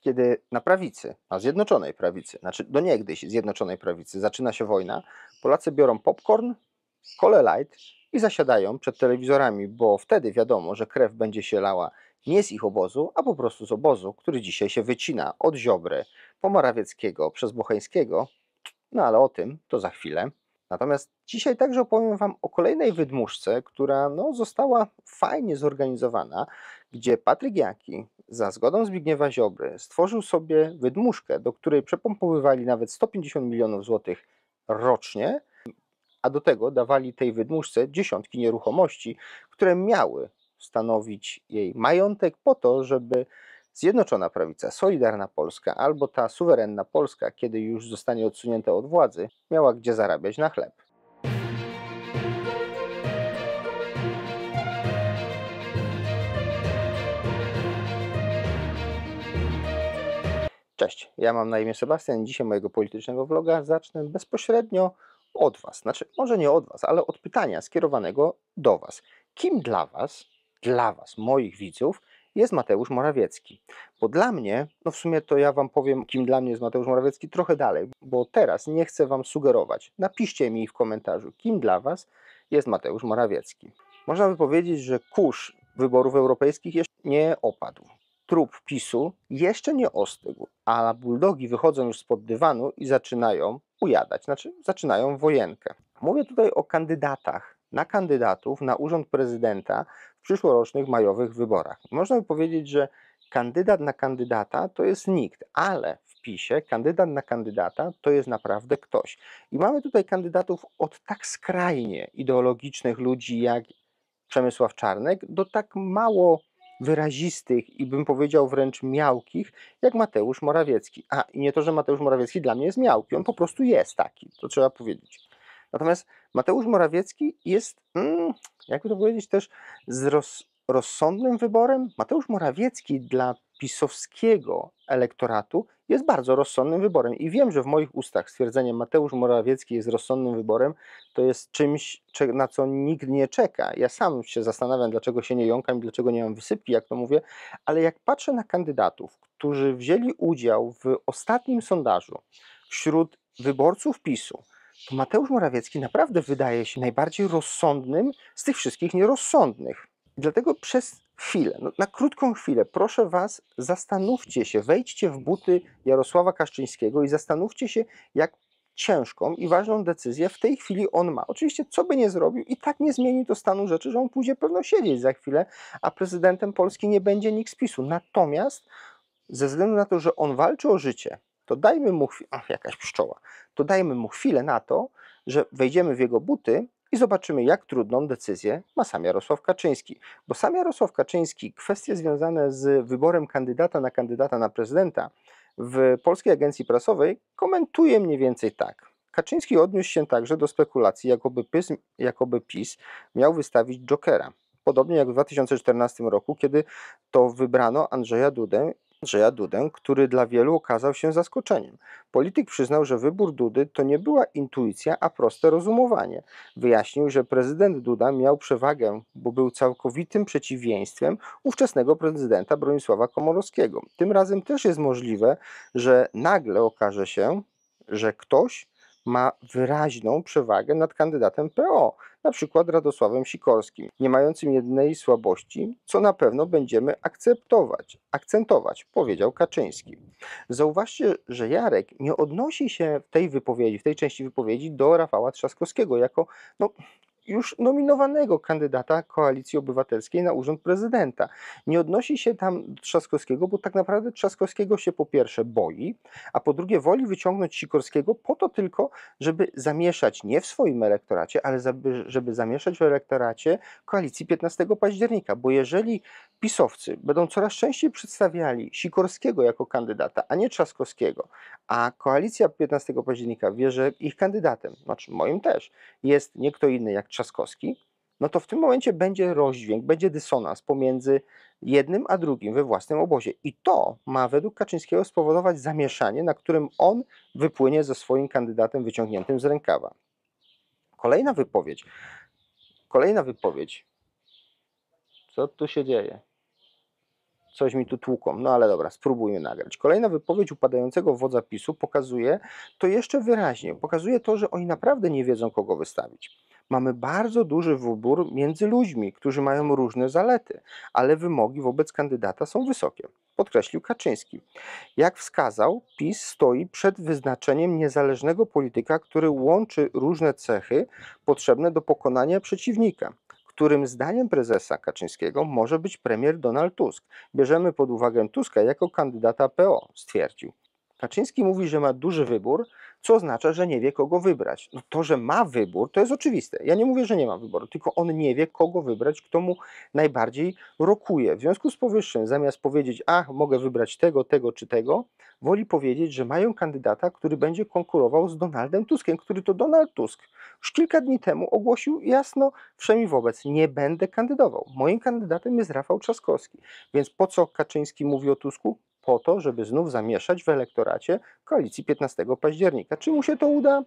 kiedy na prawicy, na Zjednoczonej Prawicy, znaczy do niegdyś Zjednoczonej Prawicy zaczyna się wojna, Polacy biorą popcorn, kole light i zasiadają przed telewizorami, bo wtedy wiadomo, że krew będzie się lała nie z ich obozu, a po prostu z obozu, który dzisiaj się wycina od Ziobry, po Morawieckiego, przez Bocheńskiego, no ale o tym to za chwilę. Natomiast dzisiaj także opowiem Wam o kolejnej wydmuszce, która no, została fajnie zorganizowana gdzie Patryk Jaki za zgodą Zbigniewa Ziobry stworzył sobie wydmuszkę, do której przepompowywali nawet 150 milionów złotych rocznie, a do tego dawali tej wydmuszce dziesiątki nieruchomości, które miały stanowić jej majątek po to, żeby Zjednoczona Prawica, Solidarna Polska albo ta suwerenna Polska, kiedy już zostanie odsunięta od władzy, miała gdzie zarabiać na chleb. Cześć, ja mam na imię Sebastian. Dzisiaj mojego politycznego vloga zacznę bezpośrednio od Was. Znaczy, może nie od Was, ale od pytania skierowanego do Was. Kim dla Was, dla Was, moich widzów, jest Mateusz Morawiecki? Bo dla mnie, no w sumie to ja Wam powiem, kim dla mnie jest Mateusz Morawiecki trochę dalej, bo teraz nie chcę Wam sugerować. Napiszcie mi w komentarzu, kim dla Was jest Mateusz Morawiecki. Można by powiedzieć, że kurz wyborów europejskich jeszcze nie opadł trup PiSu jeszcze nie ostygł, a buldogi wychodzą już spod dywanu i zaczynają ujadać, znaczy zaczynają wojenkę. Mówię tutaj o kandydatach, na kandydatów na urząd prezydenta w przyszłorocznych majowych wyborach. Można by powiedzieć, że kandydat na kandydata to jest nikt, ale w PiSie kandydat na kandydata to jest naprawdę ktoś. I mamy tutaj kandydatów od tak skrajnie ideologicznych ludzi jak Przemysław Czarnek do tak mało wyrazistych i bym powiedział wręcz miałkich, jak Mateusz Morawiecki. A i nie to, że Mateusz Morawiecki dla mnie jest miałki, on po prostu jest taki, to trzeba powiedzieć. Natomiast Mateusz Morawiecki jest, mm, jakby to powiedzieć, też z roz, rozsądnym wyborem. Mateusz Morawiecki dla pisowskiego elektoratu jest bardzo rozsądnym wyborem. I wiem, że w moich ustach stwierdzenie Mateusz Morawiecki jest rozsądnym wyborem, to jest czymś, na co nikt nie czeka. Ja sam się zastanawiam, dlaczego się nie jąkam i dlaczego nie mam wysypki, jak to mówię, ale jak patrzę na kandydatów, którzy wzięli udział w ostatnim sondażu wśród wyborców PiSu, to Mateusz Morawiecki naprawdę wydaje się najbardziej rozsądnym z tych wszystkich nierozsądnych. Dlatego przez chwilę, no, na krótką chwilę, proszę Was, zastanówcie się, wejdźcie w buty Jarosława Kaczyńskiego i zastanówcie się, jak ciężką i ważną decyzję w tej chwili on ma. Oczywiście, co by nie zrobił, i tak nie zmieni to stanu rzeczy, że on pójdzie pewno siedzieć za chwilę, a prezydentem Polski nie będzie nikt z PiSu. Natomiast ze względu na to, że on walczy o życie, to dajmy mu chwilę, jakaś pszczoła, to dajmy mu chwilę na to, że wejdziemy w jego buty i zobaczymy, jak trudną decyzję ma sam Jarosław Kaczyński. Bo sam Jarosław Kaczyński kwestie związane z wyborem kandydata na kandydata na prezydenta w Polskiej Agencji Prasowej komentuje mniej więcej tak. Kaczyński odniósł się także do spekulacji, jakoby PiS, jakoby PiS miał wystawić Jokera. Podobnie jak w 2014 roku, kiedy to wybrano Andrzeja Dudę Andrzeja Dudę, który dla wielu okazał się zaskoczeniem. Polityk przyznał, że wybór Dudy to nie była intuicja, a proste rozumowanie. Wyjaśnił, że prezydent Duda miał przewagę, bo był całkowitym przeciwieństwem ówczesnego prezydenta Bronisława Komorowskiego. Tym razem też jest możliwe, że nagle okaże się, że ktoś ma wyraźną przewagę nad kandydatem PO, na przykład Radosławem Sikorskim, nie mającym jednej słabości, co na pewno będziemy akceptować, akcentować, powiedział Kaczyński. Zauważcie, że Jarek nie odnosi się w tej wypowiedzi, w tej części wypowiedzi do Rafała Trzaskowskiego jako no, już nominowanego kandydata Koalicji Obywatelskiej na urząd prezydenta. Nie odnosi się tam do Trzaskowskiego, bo tak naprawdę Trzaskowskiego się po pierwsze boi, a po drugie woli wyciągnąć Sikorskiego po to tylko, żeby zamieszać nie w swoim elektoracie, ale żeby zamieszać w elektoracie koalicji 15 października, bo jeżeli pisowcy będą coraz częściej przedstawiali Sikorskiego jako kandydata, a nie Trzaskowskiego, a koalicja 15 października wie, że ich kandydatem, znaczy moim też, jest nie kto inny jak Trzaskowski, no to w tym momencie będzie rozdźwięk, będzie dysonans pomiędzy jednym a drugim we własnym obozie. I to ma według Kaczyńskiego spowodować zamieszanie, na którym on wypłynie ze swoim kandydatem wyciągniętym z rękawa. Kolejna wypowiedź. Kolejna wypowiedź. Co tu się dzieje? coś mi tu tłuką, no ale dobra, spróbujmy nagrać. Kolejna wypowiedź upadającego wodza PiSu pokazuje to jeszcze wyraźnie. Pokazuje to, że oni naprawdę nie wiedzą, kogo wystawić. Mamy bardzo duży wybór między ludźmi, którzy mają różne zalety, ale wymogi wobec kandydata są wysokie, podkreślił Kaczyński. Jak wskazał, PiS stoi przed wyznaczeniem niezależnego polityka, który łączy różne cechy potrzebne do pokonania przeciwnika którym zdaniem prezesa Kaczyńskiego może być premier Donald Tusk. Bierzemy pod uwagę Tuska jako kandydata PO, stwierdził. Kaczyński mówi, że ma duży wybór, co oznacza, że nie wie, kogo wybrać. No to, że ma wybór, to jest oczywiste. Ja nie mówię, że nie ma wyboru, tylko on nie wie, kogo wybrać, kto mu najbardziej rokuje. W związku z powyższym, zamiast powiedzieć, ach, mogę wybrać tego, tego czy tego, woli powiedzieć, że mają kandydata, który będzie konkurował z Donaldem Tuskiem, który to Donald Tusk już kilka dni temu ogłosił jasno, wszemi wobec, nie będę kandydował. Moim kandydatem jest Rafał Trzaskowski. Więc po co Kaczyński mówi o Tusku? po to, żeby znów zamieszać w elektoracie koalicji 15 października. Czy mu się to uda?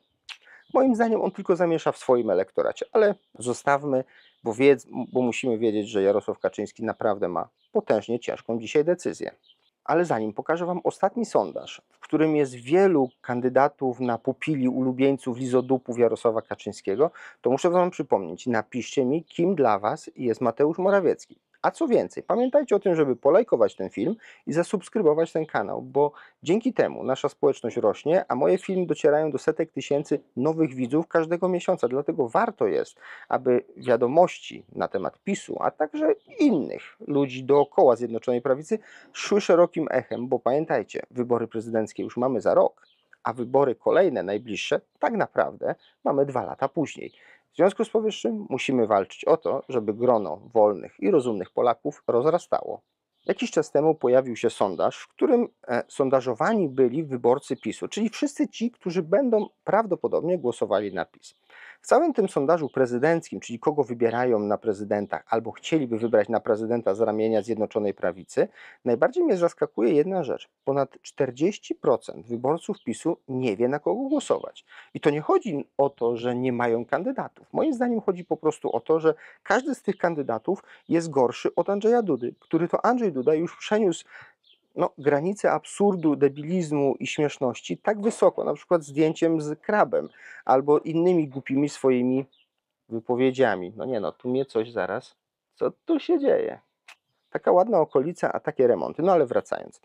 Moim zdaniem on tylko zamiesza w swoim elektoracie, ale zostawmy, bo, wiedz, bo musimy wiedzieć, że Jarosław Kaczyński naprawdę ma potężnie ciężką dzisiaj decyzję. Ale zanim pokażę Wam ostatni sondaż, w którym jest wielu kandydatów na pupili ulubieńców lizodupów Jarosława Kaczyńskiego, to muszę Wam przypomnieć, napiszcie mi, kim dla Was jest Mateusz Morawiecki. A co więcej, pamiętajcie o tym, żeby polajkować ten film i zasubskrybować ten kanał, bo dzięki temu nasza społeczność rośnie, a moje filmy docierają do setek tysięcy nowych widzów każdego miesiąca. Dlatego warto jest, aby wiadomości na temat PiSu, a także innych ludzi dookoła Zjednoczonej Prawicy szły szerokim echem, bo pamiętajcie, wybory prezydenckie już mamy za rok, a wybory kolejne, najbliższe, tak naprawdę mamy dwa lata później. W związku z powyższym musimy walczyć o to, żeby grono wolnych i rozumnych Polaków rozrastało. Jakiś czas temu pojawił się sondaż, w którym e, sondażowani byli wyborcy PiSu, czyli wszyscy ci, którzy będą prawdopodobnie głosowali na PiS. W całym tym sondażu prezydenckim, czyli kogo wybierają na prezydenta, albo chcieliby wybrać na prezydenta z ramienia Zjednoczonej Prawicy, najbardziej mnie zaskakuje jedna rzecz. Ponad 40% wyborców PiSu nie wie na kogo głosować. I to nie chodzi o to, że nie mają kandydatów. Moim zdaniem chodzi po prostu o to, że każdy z tych kandydatów jest gorszy od Andrzeja Dudy, który to Andrzej Duda już przeniósł no, granicę absurdu, debilizmu i śmieszności tak wysoko, na przykład zdjęciem z krabem albo innymi głupimi swoimi wypowiedziami. No nie no, tu mnie coś zaraz, co tu się dzieje? Taka ładna okolica, a takie remonty. No ale wracając.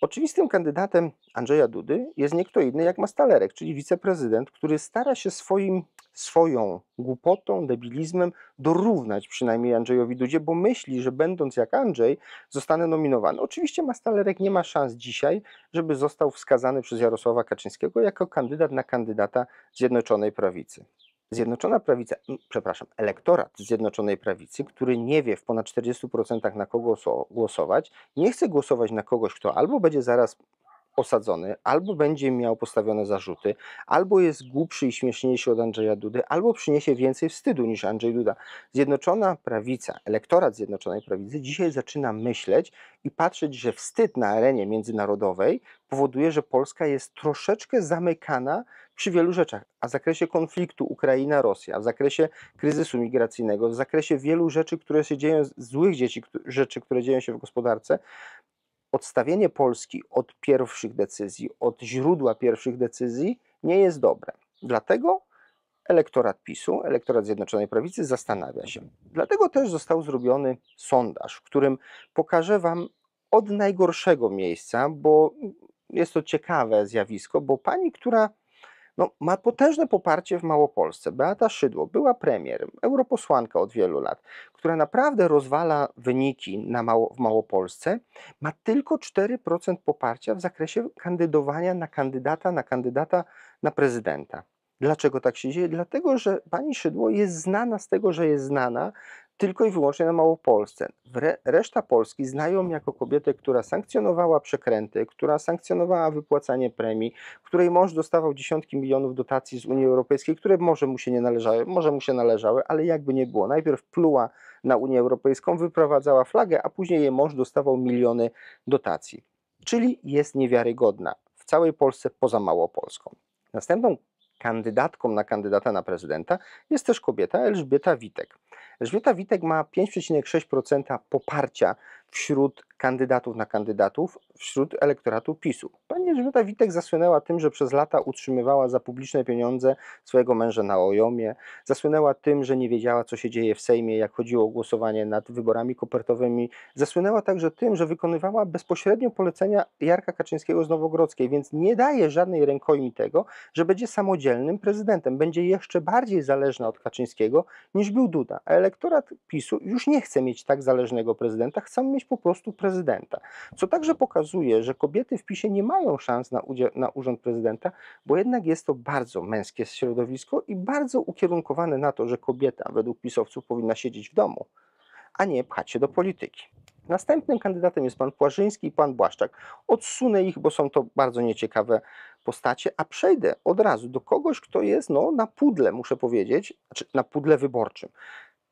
Oczywistym kandydatem Andrzeja Dudy jest nie kto inny jak Mastalerek, czyli wiceprezydent, który stara się swoim, swoją głupotą, debilizmem dorównać przynajmniej Andrzejowi Dudzie, bo myśli, że będąc jak Andrzej, zostanę nominowany. Oczywiście Mastalerek nie ma szans dzisiaj, żeby został wskazany przez Jarosława Kaczyńskiego jako kandydat na kandydata Zjednoczonej Prawicy. Zjednoczona prawica, przepraszam, elektorat Zjednoczonej Prawicy, który nie wie w ponad 40% na kogo głosować, nie chce głosować na kogoś, kto albo będzie zaraz osadzony, albo będzie miał postawione zarzuty, albo jest głupszy i śmieszniejszy od Andrzeja Dudy, albo przyniesie więcej wstydu niż Andrzej Duda. Zjednoczona prawica, elektorat Zjednoczonej Prawicy dzisiaj zaczyna myśleć i patrzeć, że wstyd na arenie międzynarodowej powoduje, że Polska jest troszeczkę zamykana przy wielu rzeczach, a w zakresie konfliktu Ukraina-Rosja, w zakresie kryzysu migracyjnego, w zakresie wielu rzeczy, które się dzieją, złych dzieci, rzeczy, które dzieją się w gospodarce, odstawienie Polski od pierwszych decyzji, od źródła pierwszych decyzji nie jest dobre. Dlatego elektorat PiSu, elektorat Zjednoczonej Prawicy zastanawia się. Dlatego też został zrobiony sondaż, w którym pokażę Wam od najgorszego miejsca, bo jest to ciekawe zjawisko, bo pani, która no, ma potężne poparcie w Małopolsce. Beata Szydło była premier, europosłanka od wielu lat, która naprawdę rozwala wyniki na Mało, w Małopolsce, ma tylko 4% poparcia w zakresie kandydowania na kandydata, na kandydata na prezydenta. Dlaczego tak się dzieje? Dlatego, że pani Szydło jest znana z tego, że jest znana tylko i wyłącznie na Małopolsce. Re, reszta Polski znają jako kobietę, która sankcjonowała przekręty, która sankcjonowała wypłacanie premii, której mąż dostawał dziesiątki milionów dotacji z Unii Europejskiej, które może mu się nie należały, może mu się należały, ale jakby nie było. Najpierw pluła na Unię Europejską, wyprowadzała flagę, a później jej mąż dostawał miliony dotacji. Czyli jest niewiarygodna w całej Polsce poza Małopolską. Następną kandydatką na kandydata na prezydenta jest też kobieta Elżbieta Witek. Elżbieta Witek ma 5,6% poparcia wśród kandydatów na kandydatów, wśród elektoratu PiSu. Pani Elżbieta Witek zasłynęła tym, że przez lata utrzymywała za publiczne pieniądze swojego męża na Ojomie, zasłynęła tym, że nie wiedziała, co się dzieje w Sejmie, jak chodziło o głosowanie nad wyborami kopertowymi, zasłynęła także tym, że wykonywała bezpośrednio polecenia Jarka Kaczyńskiego z Nowogrodzkiej, więc nie daje żadnej rękojmi tego, że będzie samodzielnym prezydentem, będzie jeszcze bardziej zależna od Kaczyńskiego niż był Duda. A elektorat PiSu już nie chce mieć tak zależnego prezydenta, chcą mieć po prostu prezydenta. Co także pokazuje, że kobiety w PiSie nie mają szans na, udział, na urząd prezydenta, bo jednak jest to bardzo męskie środowisko i bardzo ukierunkowane na to, że kobieta według pisowców powinna siedzieć w domu, a nie pchać się do polityki. Następnym kandydatem jest pan Płażyński i pan Błaszczak. Odsunę ich, bo są to bardzo nieciekawe postacie, a przejdę od razu do kogoś, kto jest no, na pudle, muszę powiedzieć, znaczy na pudle wyborczym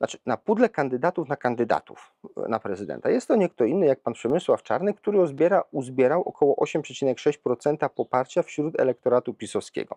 znaczy na pudle kandydatów na kandydatów e, na prezydenta. Jest to nie kto inny jak pan Przemysław Czarny, który uzbiera, uzbierał około 8,6% poparcia wśród elektoratu pisowskiego.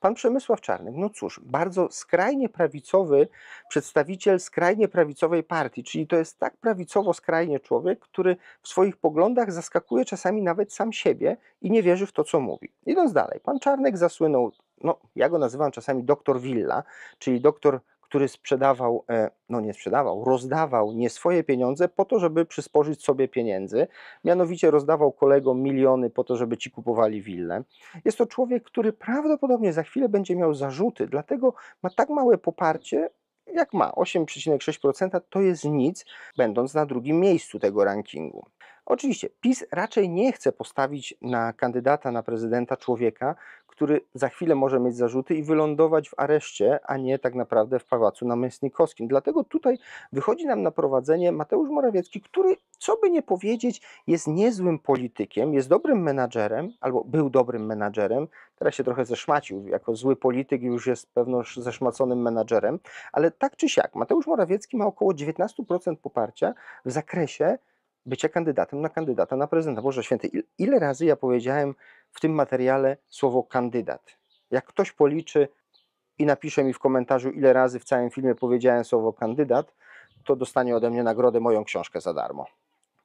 Pan Przemysław Czarny, no cóż, bardzo skrajnie prawicowy przedstawiciel skrajnie prawicowej partii, czyli to jest tak prawicowo skrajnie człowiek, który w swoich poglądach zaskakuje czasami nawet sam siebie i nie wierzy w to, co mówi. Idąc dalej, pan Czarnek zasłynął no, ja go nazywam czasami doktor Villa, czyli doktor który sprzedawał, e, no nie sprzedawał, rozdawał nie swoje pieniądze po to, żeby przysporzyć sobie pieniędzy. Mianowicie rozdawał kolegom miliony po to, żeby ci kupowali willę. Jest to człowiek, który prawdopodobnie za chwilę będzie miał zarzuty, dlatego ma tak małe poparcie, jak ma 8,6%, to jest nic, będąc na drugim miejscu tego rankingu. Oczywiście PiS raczej nie chce postawić na kandydata na prezydenta człowieka, który za chwilę może mieć zarzuty i wylądować w areszcie, a nie tak naprawdę w pałacu namysnikowskim. Dlatego tutaj wychodzi nam na prowadzenie Mateusz Morawiecki, który, co by nie powiedzieć, jest niezłym politykiem, jest dobrym menadżerem, albo był dobrym menadżerem, teraz się trochę zeszmacił, jako zły polityk już jest pewno zeszmaconym menadżerem, ale tak czy siak, Mateusz Morawiecki ma około 19% poparcia w zakresie bycia kandydatem na kandydata na prezydenta. Boże święty, ile razy ja powiedziałem w tym materiale słowo kandydat. Jak ktoś policzy i napisze mi w komentarzu, ile razy w całym filmie powiedziałem słowo kandydat, to dostanie ode mnie nagrodę moją książkę za darmo.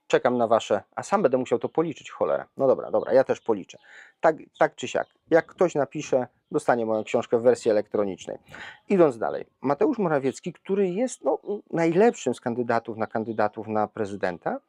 Czekam na wasze, a sam będę musiał to policzyć, cholera. No dobra, dobra, ja też policzę. Tak, tak czy siak, jak ktoś napisze, dostanie moją książkę w wersji elektronicznej. Idąc dalej, Mateusz Morawiecki, który jest no, najlepszym z kandydatów na kandydatów na prezydenta,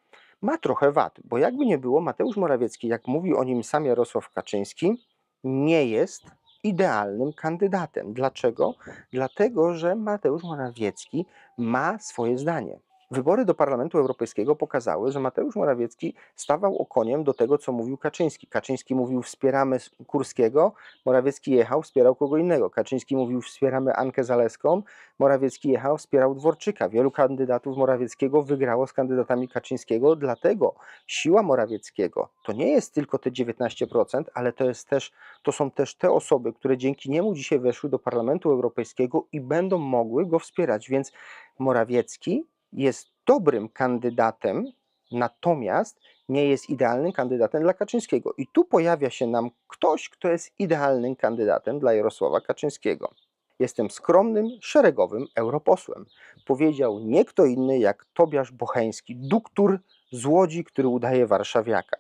ma trochę wad, bo jakby nie było, Mateusz Morawiecki, jak mówił o nim sam Jarosław Kaczyński, nie jest idealnym kandydatem. Dlaczego? Dlatego, że Mateusz Morawiecki ma swoje zdanie. Wybory do Parlamentu Europejskiego pokazały, że Mateusz Morawiecki stawał okoniem do tego, co mówił Kaczyński. Kaczyński mówił wspieramy Kurskiego, Morawiecki jechał, wspierał kogo innego. Kaczyński mówił wspieramy Ankę Zaleską, Morawiecki jechał, wspierał Dworczyka. Wielu kandydatów Morawieckiego wygrało z kandydatami Kaczyńskiego, dlatego siła Morawieckiego to nie jest tylko te 19%, ale to, jest też, to są też te osoby, które dzięki niemu dzisiaj weszły do Parlamentu Europejskiego i będą mogły go wspierać. Więc Morawiecki jest dobrym kandydatem, natomiast nie jest idealnym kandydatem dla Kaczyńskiego. I tu pojawia się nam ktoś, kto jest idealnym kandydatem dla Jarosława Kaczyńskiego. Jestem skromnym, szeregowym europosłem. Powiedział nie kto inny jak Tobiasz Bocheński, duktur z Łodzi, który udaje warszawiaka.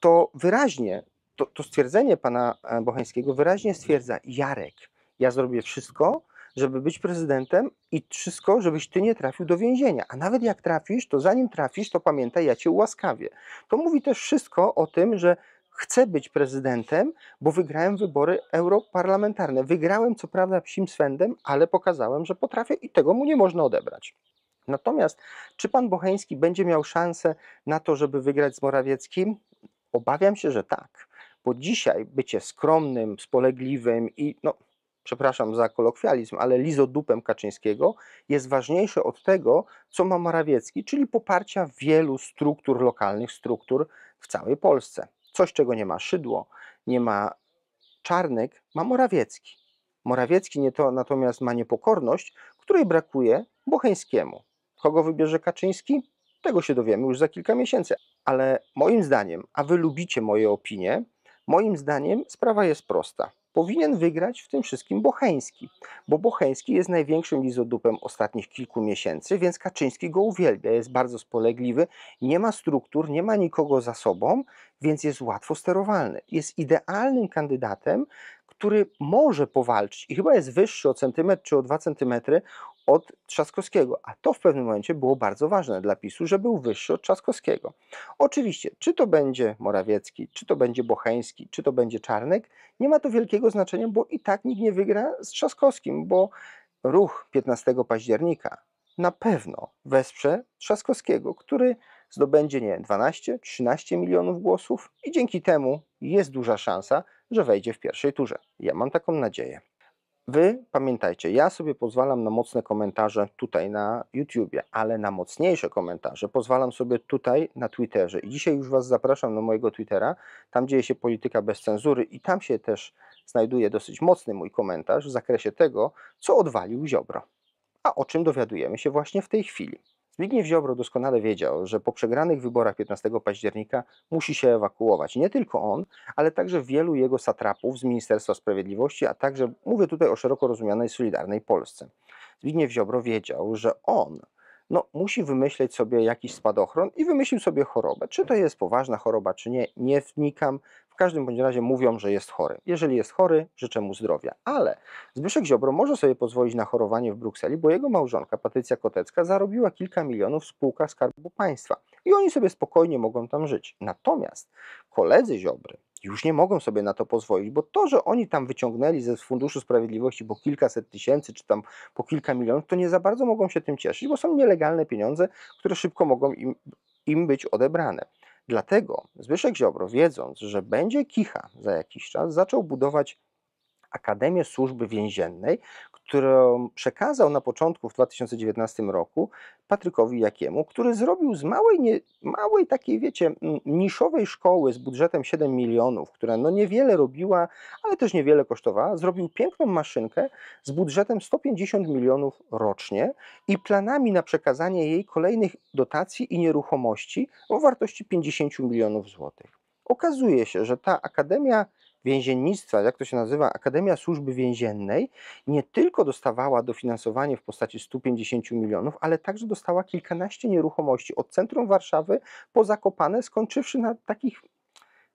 To wyraźnie, to, to stwierdzenie pana e, Bocheńskiego wyraźnie stwierdza, Jarek, ja zrobię wszystko, żeby być prezydentem i wszystko, żebyś ty nie trafił do więzienia. A nawet jak trafisz, to zanim trafisz, to pamiętaj, ja cię ułaskawię. To mówi też wszystko o tym, że chcę być prezydentem, bo wygrałem wybory europarlamentarne. Wygrałem co prawda psim swędem, ale pokazałem, że potrafię i tego mu nie można odebrać. Natomiast czy pan Bocheński będzie miał szansę na to, żeby wygrać z Morawieckim? Obawiam się, że tak, bo dzisiaj bycie skromnym, spolegliwym i no, przepraszam za kolokwializm, ale lizodupem Kaczyńskiego jest ważniejsze od tego, co ma Morawiecki, czyli poparcia wielu struktur, lokalnych struktur w całej Polsce. Coś, czego nie ma Szydło, nie ma Czarnek, ma Morawiecki. Morawiecki nie to, natomiast ma niepokorność, której brakuje Bocheńskiemu. Kogo wybierze Kaczyński? Tego się dowiemy już za kilka miesięcy. Ale moim zdaniem, a wy lubicie moje opinie, moim zdaniem sprawa jest prosta powinien wygrać w tym wszystkim Bocheński, bo Bocheński jest największym lizodupem ostatnich kilku miesięcy, więc Kaczyński go uwielbia, jest bardzo spolegliwy, nie ma struktur, nie ma nikogo za sobą, więc jest łatwo sterowalny. Jest idealnym kandydatem, który może powalczyć i chyba jest wyższy o centymetr czy o dwa centymetry od Trzaskowskiego, a to w pewnym momencie było bardzo ważne dla PiSu, że był wyższy od Trzaskowskiego. Oczywiście, czy to będzie Morawiecki, czy to będzie Bocheński, czy to będzie Czarnek, nie ma to wielkiego znaczenia, bo i tak nikt nie wygra z Trzaskowskim, bo ruch 15 października na pewno wesprze Trzaskowskiego, który zdobędzie nie 12-13 milionów głosów i dzięki temu jest duża szansa, że wejdzie w pierwszej turze. Ja mam taką nadzieję. Wy pamiętajcie, ja sobie pozwalam na mocne komentarze tutaj na YouTubie, ale na mocniejsze komentarze pozwalam sobie tutaj na Twitterze. I dzisiaj już Was zapraszam na mojego Twittera. Tam dzieje się polityka bez cenzury i tam się też znajduje dosyć mocny mój komentarz w zakresie tego, co odwalił Ziobro. A o czym dowiadujemy się właśnie w tej chwili. Zbigniew Ziobro doskonale wiedział, że po przegranych wyborach 15 października musi się ewakuować. Nie tylko on, ale także wielu jego satrapów z Ministerstwa Sprawiedliwości, a także mówię tutaj o szeroko rozumianej Solidarnej Polsce. Zbigniew Ziobro wiedział, że on no, musi wymyśleć sobie jakiś spadochron i wymyślił sobie chorobę. Czy to jest poważna choroba, czy nie, nie wnikam każdym bądź razie mówią, że jest chory. Jeżeli jest chory, życzę mu zdrowia. Ale Zbyszek Ziobro może sobie pozwolić na chorowanie w Brukseli, bo jego małżonka Patrycja Kotecka zarobiła kilka milionów w spółkach Skarbu Państwa i oni sobie spokojnie mogą tam żyć. Natomiast koledzy Ziobry już nie mogą sobie na to pozwolić, bo to, że oni tam wyciągnęli ze Funduszu Sprawiedliwości po kilkaset tysięcy, czy tam po kilka milionów, to nie za bardzo mogą się tym cieszyć, bo są nielegalne pieniądze, które szybko mogą im, im być odebrane. Dlatego Zbyszek Ziobro, wiedząc, że będzie kicha za jakiś czas, zaczął budować Akademię Służby Więziennej, którą przekazał na początku w 2019 roku Patrykowi Jakiemu, który zrobił z małej, nie, małej takiej, wiecie, niszowej szkoły z budżetem 7 milionów, która no niewiele robiła, ale też niewiele kosztowała, zrobił piękną maszynkę z budżetem 150 milionów rocznie i planami na przekazanie jej kolejnych dotacji i nieruchomości o wartości 50 milionów złotych. Okazuje się, że ta Akademia więziennictwa, jak to się nazywa, Akademia Służby Więziennej, nie tylko dostawała dofinansowanie w postaci 150 milionów, ale także dostała kilkanaście nieruchomości od centrum Warszawy po Zakopane, skończywszy na takich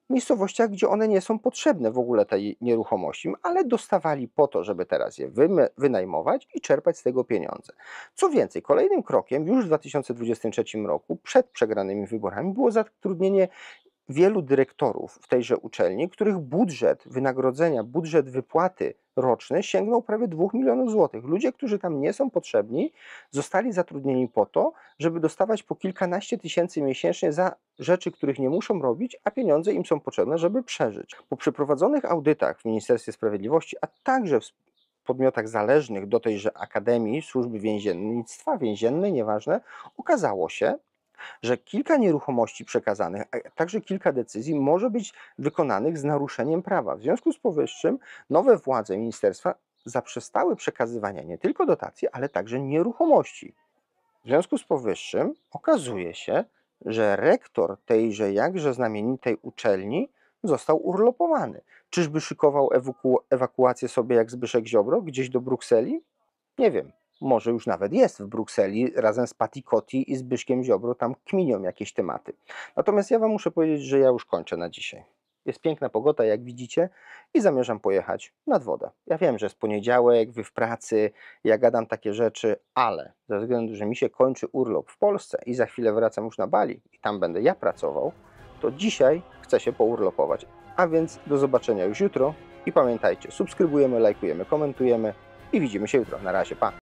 miejscowościach, gdzie one nie są potrzebne w ogóle tej nieruchomości, ale dostawali po to, żeby teraz je wynajmować i czerpać z tego pieniądze. Co więcej, kolejnym krokiem już w 2023 roku, przed przegranymi wyborami, było zatrudnienie wielu dyrektorów w tejże uczelni, których budżet wynagrodzenia, budżet wypłaty roczny sięgnął prawie 2 milionów złotych. Ludzie, którzy tam nie są potrzebni, zostali zatrudnieni po to, żeby dostawać po kilkanaście tysięcy miesięcznie za rzeczy, których nie muszą robić, a pieniądze im są potrzebne, żeby przeżyć. Po przeprowadzonych audytach w Ministerstwie Sprawiedliwości, a także w podmiotach zależnych do tejże Akademii Służby Więziennictwa, więziennej, nieważne, okazało się, że kilka nieruchomości przekazanych, a także kilka decyzji może być wykonanych z naruszeniem prawa. W związku z powyższym nowe władze ministerstwa zaprzestały przekazywania nie tylko dotacji, ale także nieruchomości. W związku z powyższym okazuje się, że rektor tejże jakże znamienitej uczelni został urlopowany. Czyżby szykował ewaku- ewakuację sobie jak Zbyszek Ziobro gdzieś do Brukseli? Nie wiem może już nawet jest w Brukseli razem z Patikoti i z Byszkiem Ziobro, tam kminią jakieś tematy. Natomiast ja Wam muszę powiedzieć, że ja już kończę na dzisiaj. Jest piękna pogoda, jak widzicie, i zamierzam pojechać nad wodę. Ja wiem, że jest poniedziałek, wy w pracy, ja gadam takie rzeczy, ale ze względu, że mi się kończy urlop w Polsce i za chwilę wracam już na Bali i tam będę ja pracował, to dzisiaj chcę się pourlopować. A więc do zobaczenia już jutro i pamiętajcie, subskrybujemy, lajkujemy, komentujemy i widzimy się jutro. Na razie, pa!